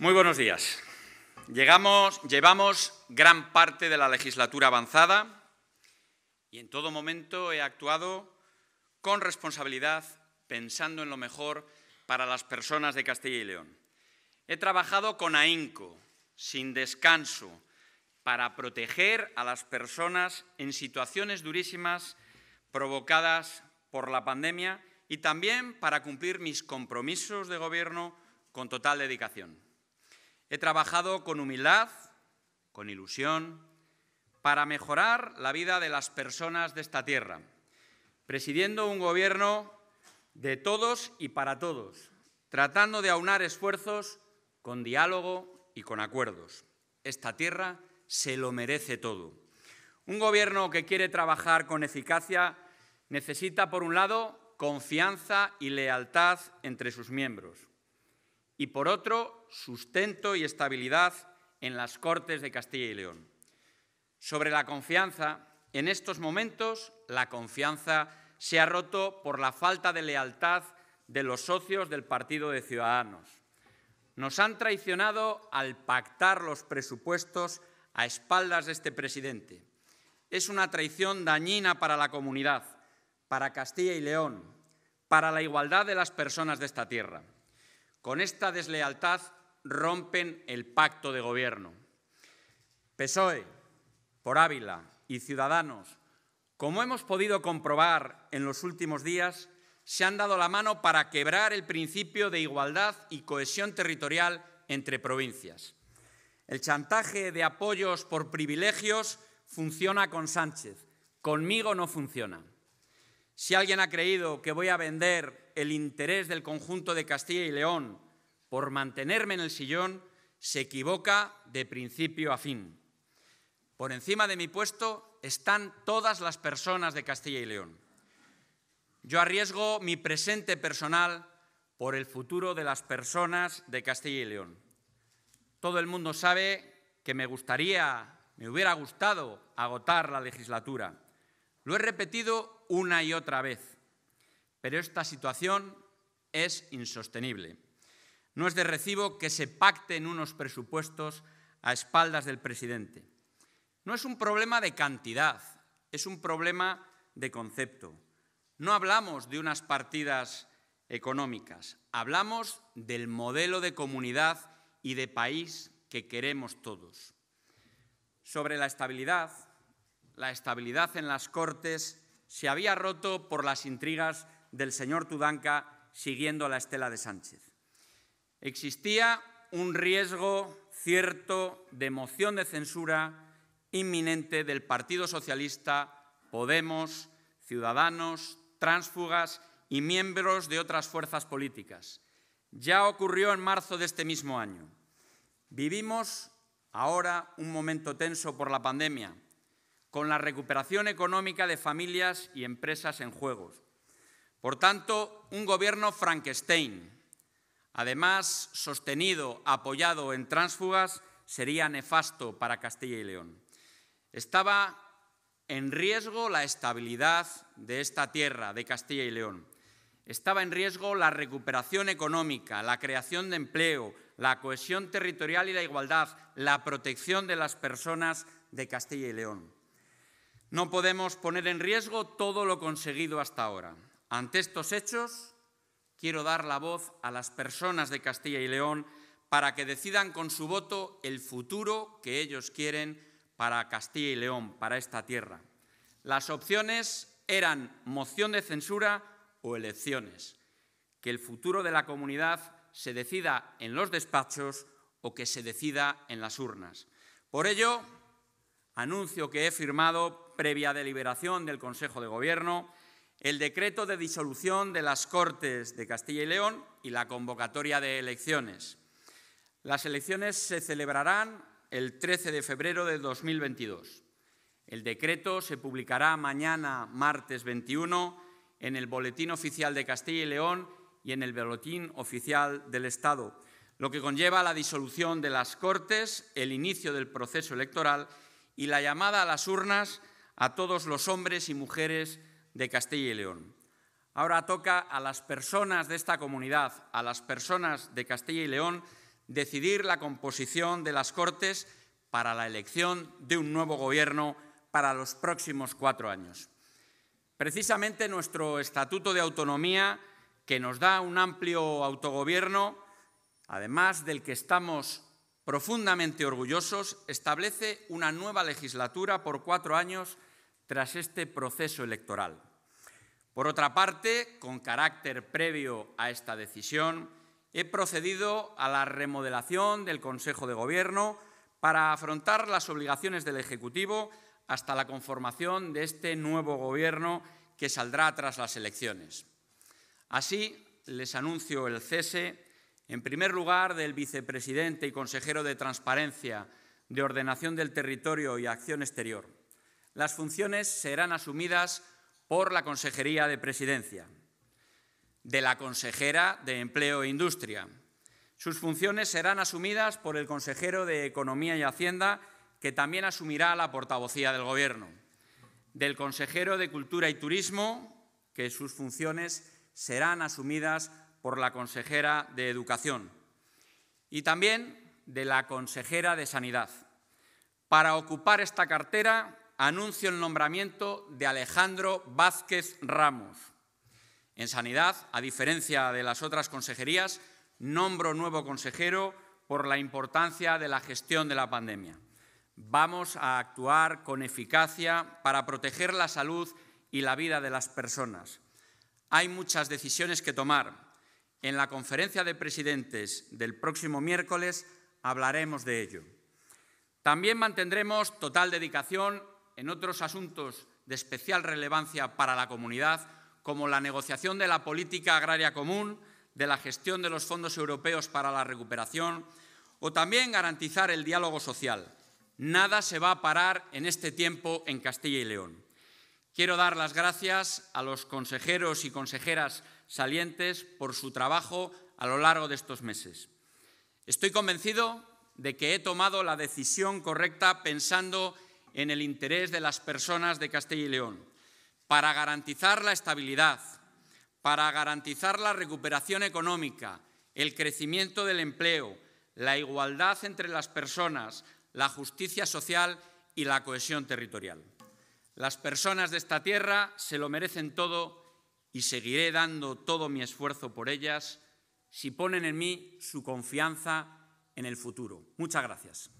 Muy buenos días. llevamos gran parte de la legislatura avanzada y en todo momento he actuado con responsabilidad, pensando en lo mejor para las personas de Castilla y León. He trabajado con ahínco, sin descanso, para proteger a las personas en situaciones durísimas provocadas por la pandemia y también para cumplir mis compromisos de gobierno con total dedicación. He trabajado con humildad, con ilusión, para mejorar la vida de las personas de esta tierra, presidiendo un gobierno de todos y para todos, tratando de aunar esfuerzos con diálogo y con acuerdos. Esta tierra se lo merece todo. Un gobierno que quiere trabajar con eficacia necesita, por un lado, confianza y lealtad entre sus miembros y por otro, sustento y estabilidad en las Cortes de Castilla y León. Sobre la confianza, en estos momentos la confianza se ha roto por la falta de lealtad de los socios del Partido de Ciudadanos. Nos han traicionado al pactar los presupuestos a espaldas de este presidente. Es una traición dañina para la comunidad, para Castilla y León, para la igualdad de las personas de esta tierra. Con esta deslealtad rompen el pacto de gobierno. PSOE, por Ávila y Ciudadanos, como hemos podido comprobar en los últimos días, se han dado la mano para quebrar el principio de igualdad y cohesión territorial entre provincias. El chantaje de apoyos por privilegios funciona con Sánchez, conmigo no funciona. Si alguien ha creído que voy a vender el interés del conjunto de Castilla y León por mantenerme en el sillón, se equivoca de principio a fin. Por encima de mi puesto están todas las personas de Castilla y León. Yo arriesgo mi presente personal por el futuro de las personas de Castilla y León. Todo el mundo sabe que me gustaría, me hubiera gustado agotar la legislatura. Lo he repetido una y otra vez. Pero esta situación es insostenible. No es de recibo que se pacten unos presupuestos a espaldas del presidente. No es un problema de cantidad, es un problema de concepto. No hablamos de unas partidas económicas, hablamos del modelo de comunidad y de país que queremos todos. Sobre la estabilidad, la estabilidad en las Cortes se había roto por las intrigas del señor Tudanca siguiendo la estela de Sánchez. Existía un riesgo cierto de moción de censura inminente del Partido Socialista, Podemos, Ciudadanos, Transfugas y miembros de otras fuerzas políticas. Ya ocurrió en marzo de este mismo año. Vivimos ahora un momento tenso por la pandemia, con la recuperación económica de familias y empresas en juegos. Por tanto, un gobierno Frankenstein, además sostenido, apoyado en tránsfugas, sería nefasto para Castilla y León. Estaba en riesgo la estabilidad de esta tierra, de Castilla y León. Estaba en riesgo la recuperación económica, la creación de empleo, la cohesión territorial y la igualdad, la protección de las personas de Castilla y León. No podemos poner en riesgo todo lo conseguido hasta ahora. Ante estos hechos, quiero dar la voz a las personas de Castilla y León para que decidan con su voto el futuro que ellos quieren para Castilla y León, para esta tierra. Las opciones eran moción de censura o elecciones. Que el futuro de la comunidad se decida en los despachos o que se decida en las urnas. Por ello, anuncio que he firmado previa deliberación del Consejo de Gobierno, el decreto de disolución de las Cortes de Castilla y León y la convocatoria de elecciones. Las elecciones se celebrarán el 13 de febrero de 2022. El decreto se publicará mañana, martes 21, en el Boletín Oficial de Castilla y León y en el Boletín Oficial del Estado, lo que conlleva la disolución de las Cortes, el inicio del proceso electoral y la llamada a las urnas a todos los hombres y mujeres de Castilla y León. Ahora toca a las personas de esta comunidad, a las personas de Castilla y León, decidir la composición de las Cortes para la elección de un nuevo gobierno para los próximos cuatro años. Precisamente nuestro Estatuto de Autonomía, que nos da un amplio autogobierno, además del que estamos profundamente orgullosos, establece una nueva legislatura por cuatro años tras este proceso electoral. Por otra parte, con carácter previo a esta decisión, he procedido a la remodelación del Consejo de Gobierno para afrontar las obligaciones del Ejecutivo hasta la conformación de este nuevo Gobierno que saldrá tras las elecciones. Así, les anuncio el cese, en primer lugar, del vicepresidente y consejero de Transparencia, de Ordenación del Territorio y Acción Exterior, las funciones serán asumidas por la Consejería de Presidencia, de la Consejera de Empleo e Industria. Sus funciones serán asumidas por el consejero de Economía y Hacienda, que también asumirá la portavocía del Gobierno, del consejero de Cultura y Turismo, que sus funciones serán asumidas por la consejera de Educación, y también de la consejera de Sanidad. Para ocupar esta cartera anuncio el nombramiento de Alejandro Vázquez Ramos. En Sanidad, a diferencia de las otras consejerías, nombro nuevo consejero por la importancia de la gestión de la pandemia. Vamos a actuar con eficacia para proteger la salud y la vida de las personas. Hay muchas decisiones que tomar. En la conferencia de presidentes del próximo miércoles hablaremos de ello. También mantendremos total dedicación en otros asuntos de especial relevancia para la comunidad, como la negociación de la política agraria común, de la gestión de los fondos europeos para la recuperación o también garantizar el diálogo social. Nada se va a parar en este tiempo en Castilla y León. Quiero dar las gracias a los consejeros y consejeras salientes por su trabajo a lo largo de estos meses. Estoy convencido de que he tomado la decisión correcta pensando en el interés de las personas de Castilla y León, para garantizar la estabilidad, para garantizar la recuperación económica, el crecimiento del empleo, la igualdad entre las personas, la justicia social y la cohesión territorial. Las personas de esta tierra se lo merecen todo y seguiré dando todo mi esfuerzo por ellas si ponen en mí su confianza en el futuro. Muchas gracias.